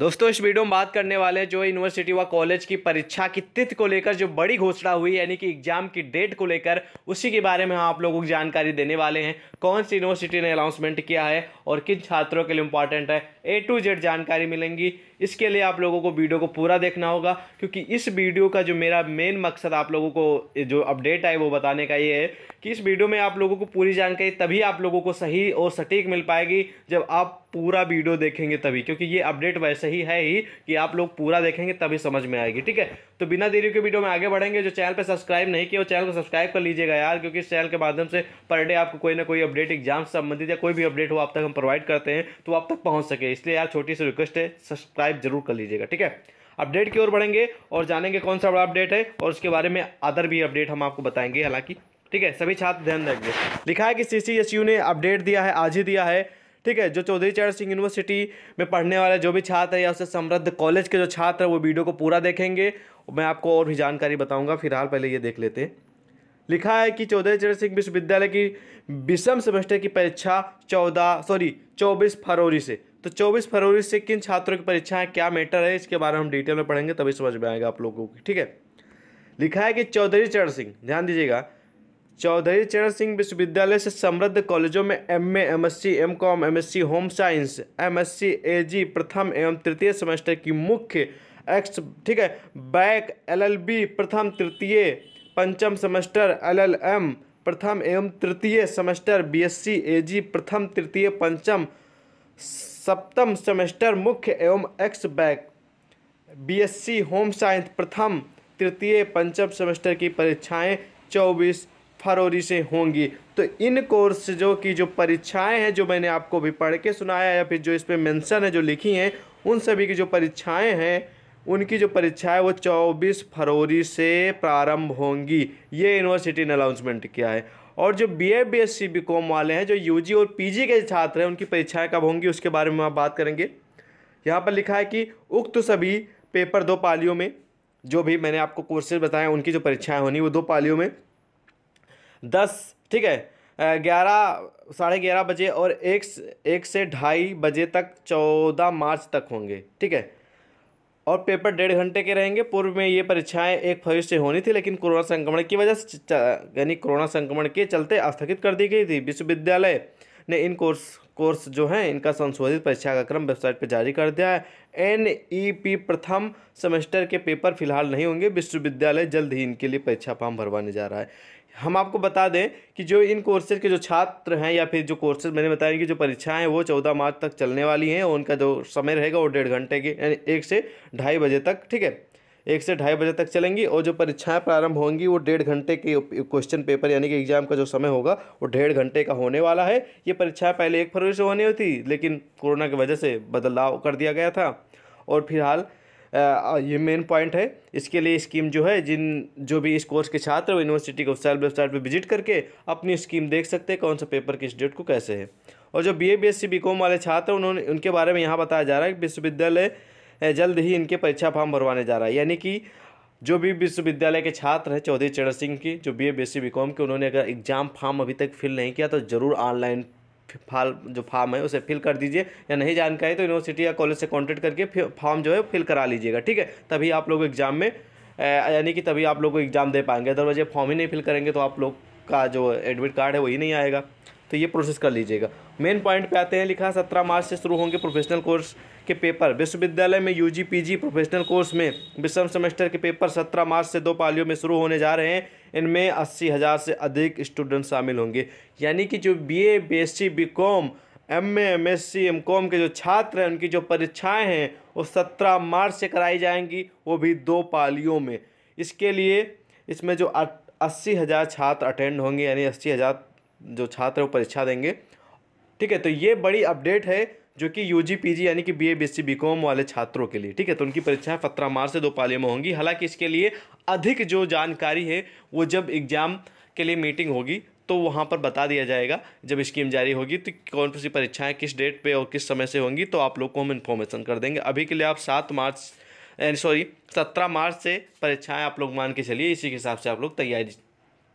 दोस्तों इस वीडियो में बात करने वाले हैं जो यूनिवर्सिटी व कॉलेज की परीक्षा की तिथि को लेकर जो बड़ी घोषणा हुई यानी कि एग्जाम की डेट को लेकर उसी के बारे में हम आप लोगों को जानकारी देने वाले हैं कौन सी यूनिवर्सिटी ने अनाउंसमेंट किया है और किन छात्रों के लिए इंपॉर्टेंट है ए टू जेड जानकारी मिलेंगी इसके लिए आप लोगों को वीडियो को पूरा देखना होगा क्योंकि इस वीडियो का जो मेरा मेन मकसद आप लोगों को जो अपडेट है वो बताने का ये है कि इस वीडियो में आप लोगों को पूरी जानकारी तभी आप लोगों को सही और सटीक मिल पाएगी जब आप पूरा वीडियो देखेंगे तभी क्योंकि ये अपडेट वैसे ही है ही कि आप लोग पूरा देखेंगे तभी समझ में आएगी ठीक है तो बिना देरी के वीडियो में आगे बढ़ेंगे जो चैनल पर सब्सक्राइब नहीं किया वो चैनल को सब्सक्राइब कर लीजिएगा यार क्योंकि इस चैनल के माध्यम से पर डे आपको कोई ना कोई अपडेट एग्जाम से संबंधित या कोई भी अपडेट हो आप तक हम प्रोवाइड करते हैं तो आप तक पहुँच सके इसलिए यार छोटी सी रिक्वेस्ट है सब्सक्राइब सब्सक्राइब जरूर कर लीजिएगा ठीक है अपडेट की ओर बढ़ेंगे और जानेंगे कौन सा बड़ा अपडेट है और उसके बारे में अदर भी अपडेट हम आपको बताएंगे हालांकि ठीक है सभी छात्र ध्यान रखेंगे लिखा है कि सी ने अपडेट दिया है आज ही दिया है ठीक है जो चौधरी चरण सिंह यूनिवर्सिटी में पढ़ने वाले जो भी छात्र है या उससे समृद्ध कॉलेज के जो छात्र हैं वो वीडियो को पूरा देखेंगे मैं आपको और भी जानकारी बताऊंगा फिलहाल पहले ये देख लेते हैं लिखा है कि चौधरी चरण सिंह विश्वविद्यालय की विषम सेमेस्टर की परीक्षा चौदह सॉरी चौबीस फरवरी से तो 24 फरवरी से किन छात्रों की परीक्षाएं क्या मैटर है इसके बारे में हम डिटेल में पढ़ेंगे तभी समझ में आएगा आप लोगों को ठीक है लिखा है कि चौधरी चरण सिंह ध्यान दीजिएगा चौधरी चरण सिंह विश्वविद्यालय से समृद्ध कॉलेजों में M A M S C M com M S C home science M S C A G प्रथम एवं तृतीय सेमेस्टर की मुख्य एक्स ठीक है बैक एल एल बी प्रथम तृतीय पंचम सेमेस्टर एल एल एम प्रथम एवं तृतीय semester B S C A G प्रथम तृतीय पंचम सप्तम सेमेस्टर मुख्य एवं ex back BSc home science प्रथम तृतीय पंचम सेमेस्टर की परीक्षाएं 24 फरवरी से होंगी तो इन कोर्स जो की जो परीक्षाएं हैं जो मैंने आपको भी पढ़ के सुनाया या फिर जो इसमें मेंशन है जो लिखी हैं उन सभी की जो परीक्षाएं हैं उनकी जो परीक्षा है वो 24 फरवरी से प्रारंभ होंगी ये यूनिवर्सिटी ने अनाउंसमेंट किया है और जो B A B S C B com वाले हैं जो यू जी और पी जी के छात्र हैं उनकी परीक्षाएँ कब होंगी उसके बारे में हम बात करेंगे यहाँ पर लिखा है कि उक्त सभी पेपर दो पालियों में जो भी मैंने आपको कोर्सेज बताए उनकी जो परीक्षाएँ होनी वो दो पालियों में दस ठीक है ग्यारह साढ़े ग्यारह बजे और एक एक से ढाई बजे तक चौदह मार्च तक होंगे ठीक है और पेपर डेढ़ घंटे के रहेंगे पूर्व में ये परीक्षाएं एक फरवरी से होनी थी लेकिन कोरोना संक्रमण की वजह से यानी कोरोना संक्रमण के चलते स्थगित कर दी गई थी विश्वविद्यालय ने इन कोर्स कोर्स जो हैं इनका संशोधित परीक्षा का क्रम वेबसाइट पर जारी कर दिया है एन ई पी प्रथम सेमेस्टर के पेपर फिलहाल नहीं होंगे विश्वविद्यालय जल्द ही इनके लिए परीक्षा फॉर्म भरवाने जा रहा है हम आपको बता दें कि जो इन कोर्सेज के जो छात्र हैं या फिर जो कोर्सेज मैंने बताया इनकी जो परीक्षाएं हैं वो चौदह मार्च तक चलने वाली हैं उनका जो समय रहेगा वो डेढ़ घंटे के यानी एक से ढाई बजे तक ठीक है एक से ढाई बजे तक चलेंगी और जो परीक्षाएं प्रारंभ होंगी वो डेढ़ घंटे के क्वेश्चन पेपर यानी कि एग्जाम का जो समय होगा वो डेढ़ घंटे का होने वाला है ये परीक्षाएं पहले एक फरवरी से होनी होती लेकिन कोरोना की वजह से बदलाव कर दिया गया था और फिलहाल ये मेन पॉइंट है इसके लिए स्कीम जो है जिन जो भी इस कोर्स के छात्र वो यूनिवर्सिटी के ऑफिसल वेबसाइट पर विजिट करके अपनी स्कीम देख सकते हैं कौन सा पेपर किस डेट को कैसे है और जो B A B S C B com वाले छात्र उन्होंने उनके बारे में यहाँ बताया जा रहा है कि विश्वविद्यालय जल्द ही इनके परीक्षा फॉर्म भरवाने जा रहा है यानी कि जो भी विश्वविद्यालय के छात्र हैं चौधरी चरण सिंह की जो B A B S C B com के उन्होंने अगर एग्ज़ाम फॉर्म अभी तक फिल नहीं किया तो ज़रूर ऑनलाइन फॉर्म जो फॉर्म है उसे फिल कर दीजिए या नहीं जानकारी तो यूनिवर्सिटी या कॉलेज से कॉन्टैक्ट करके फॉर्म जो है फिल करा लीजिएगा ठीक है तभी आप लोग एग्ज़ाम में यानी कि तभी आप लोग को एग्ज़ाम दे पाएंगे अदरवाइज फॉर्म ही नहीं फिल करेंगे तो आप लोग का जो एडमिट कार्ड है वही नहीं आएगा तो ये प्रोसेस कर लीजिएगा मेन पॉइंट पे आते हैं लिखा सत्रह मार्च से शुरू होंगे प्रोफेशनल कोर्स के पेपर विश्वविद्यालय में यू जी प्रोफेशनल कोर्स में विषम सेमेस्टर के पेपर सत्रह मार्च से दो पालियों में शुरू होने जा रहे हैं इनमें अस्सी हज़ार से अधिक स्टूडेंट शामिल होंगे यानी कि जो B A B S C B com M A M S C M com के जो छात्र हैं उनकी जो परीक्षाएं हैं वो सत्रह मार्च से कराई जाएंगी वो भी दो पालियों में इसके लिए इसमें जो अस्सी हज़ार छात्र अटेंड होंगे यानी अस्सी हज़ार जो छात्र वो परीक्षा देंगे ठीक है तो ये बड़ी अपडेट है जो कि यू जी पी जी यानी कि B A B C B com वाले छात्रों के लिए ठीक है तो उनकी परीक्षाएं सत्रह मार्च से दो पालियों में होंगी हालांकि इसके लिए अधिक जो जानकारी है वो जब एग्ज़ाम के लिए मीटिंग होगी तो वहाँ पर बता दिया जाएगा जब स्कीम जारी होगी तो कौन सी परीक्षाएँ किस डेट पे और किस समय से होंगी तो आप लोग को हम इन्फॉर्मेशन कर देंगे अभी के लिए आप सात मार्च सॉरी सत्रह मार्च से परीक्षाएँ आप लोग मान के चलिए इसी के हिसाब से आप लोग तैयारी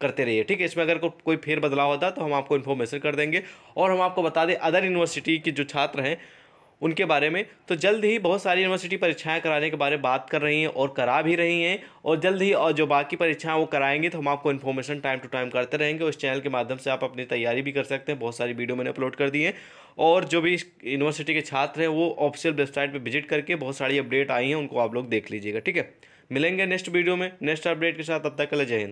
करते रहिए ठीक है इसमें अगर को, कोई फेर बदलाव होता तो हम आपको इन्फॉर्मेशन कर देंगे और हम आपको बता दें अदर यूनिवर्सिटी के जो छात्र हैं उनके बारे में तो जल्द ही बहुत सारी यूनिवर्सिटी परीक्षाएं कराने के बारे में बात कर रही हैं और करा भी रही हैं और जल्द ही और जो बाकी परीक्षाएं वो कराएंगे तो हम आपको इन्फॉर्मेशन टाइम टू टाइम करते रहेंगे उस चैनल के माध्यम से आप अपनी तैयारी भी कर सकते हैं बहुत सारी वीडियो मैंने अपलोड कर दी है और जो भी यूनिवर्सिटी के छात्र हैं वो ऑफिशियल वेबसाइट पर विजिट करके बहुत सारी अपडेट आई हैं उनको आप लोग देख लीजिएगा ठीक है मिलेंगे नेक्स्ट वीडियो में नेक्स्ट अपडेट के साथ अब तक कल जय हिंद